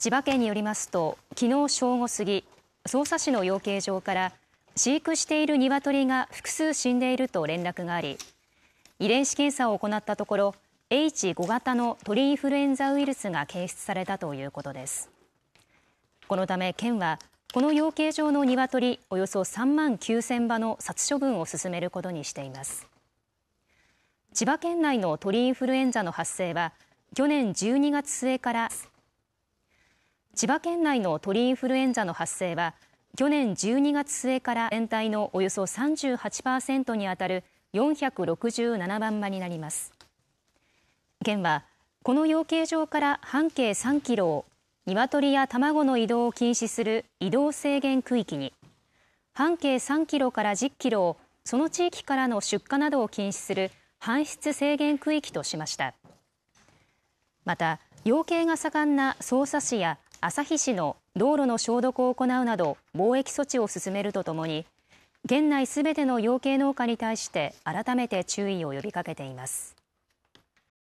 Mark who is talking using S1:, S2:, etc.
S1: 千葉県によりますと、きのう正午過ぎ、匝瑳市の養鶏場から、飼育しているニワトリが複数死んでいると連絡があり、遺伝子検査を行ったところ、Ｈ5 型の鳥インフルエンザウイルスが検出されたということです。このため県は、この養鶏場のニワトリおよそ3万9000羽の殺処分を進めることにしています。千葉県内の鳥インフルエンザの発生は、去年12月末から千葉県内の鳥インフルエンザの発生は、去年12月末から全体のおよそ38％にあたる467万羽になります。県は、この養鶏場から半径3キロを、ニや卵の移動を禁止する移動制限区域に、半径3キロから10キロを、その地域からの出荷などを禁止する搬出制限区域としました。また、養鶏が盛んな匝瑳市や旭市の道路の消毒を行うなど、防疫措置を進めるとともに、県内すべての養鶏農家に対して、改めて注意を呼びかけています。